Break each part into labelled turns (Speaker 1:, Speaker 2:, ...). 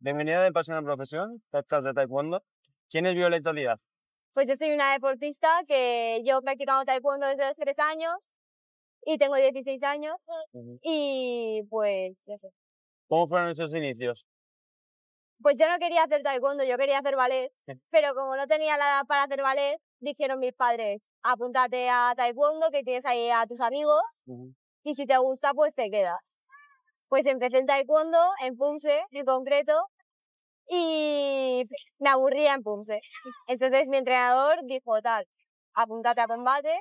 Speaker 1: Bienvenida de Pasión a Profesión, estás de Taekwondo. ¿Quién es Violeta Díaz?
Speaker 2: Pues yo soy una deportista que he practicado Taekwondo desde los 3 años y tengo 16 años y pues eso.
Speaker 1: ¿Cómo fueron esos inicios?
Speaker 2: Pues yo no quería hacer taekwondo, yo quería hacer ballet, pero como no tenía la edad para hacer ballet, dijeron mis padres, apúntate a taekwondo que tienes ahí a tus amigos y si te gusta pues te quedas pues empecé en taekwondo, en Pumse en concreto, y me aburría en Pumse. Entonces mi entrenador dijo tal, apúntate a combate.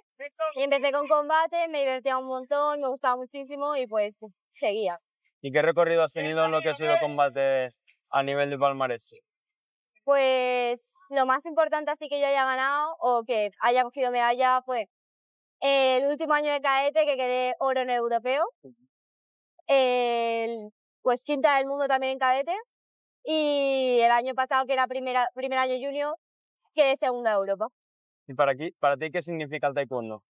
Speaker 2: Y empecé con combate, me divertía un montón, me gustaba muchísimo y pues seguía.
Speaker 1: ¿Y qué recorrido has tenido en lo que ha sido combate a nivel de palmarés?
Speaker 2: Pues lo más importante así que yo haya ganado o que haya cogido medalla fue el último año de cadete que quedé oro en el europeo el, pues quinta del mundo también en cadete y el año pasado que era primera, primer año junior quedé segunda de Europa.
Speaker 1: ¿Y para, aquí, para ti qué significa el taekwondo?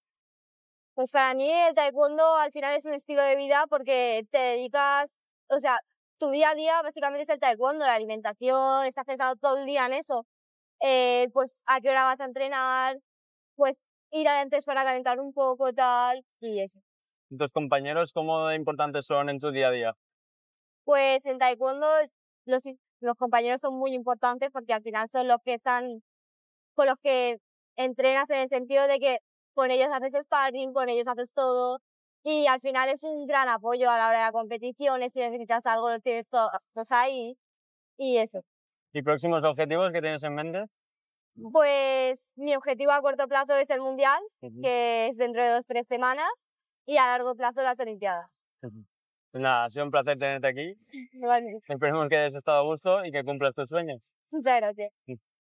Speaker 2: Pues para mí el taekwondo al final es un estilo de vida porque te dedicas, o sea, tu día a día básicamente es el taekwondo, la alimentación, estás pensado todo el día en eso. Eh, pues a qué hora vas a entrenar, pues ir antes para calentar un poco, tal, y eso
Speaker 1: tus compañeros cómo importantes son en tu día a día?
Speaker 2: Pues en taekwondo los, los compañeros son muy importantes porque al final son los que están con los que entrenas en el sentido de que con ellos haces sparring, con ellos haces todo y al final es un gran apoyo a la hora de competiciones, si necesitas algo lo tienes todo ahí y eso.
Speaker 1: ¿Y próximos objetivos que tienes en mente?
Speaker 2: Pues mi objetivo a corto plazo es el mundial, que es dentro de dos tres semanas y a largo plazo las Olimpiadas.
Speaker 1: Pues nada, ha sido un placer tenerte aquí. Igualmente. Esperemos que hayas estado a gusto y que cumplas tus sueños. Muchas gracias. Mm.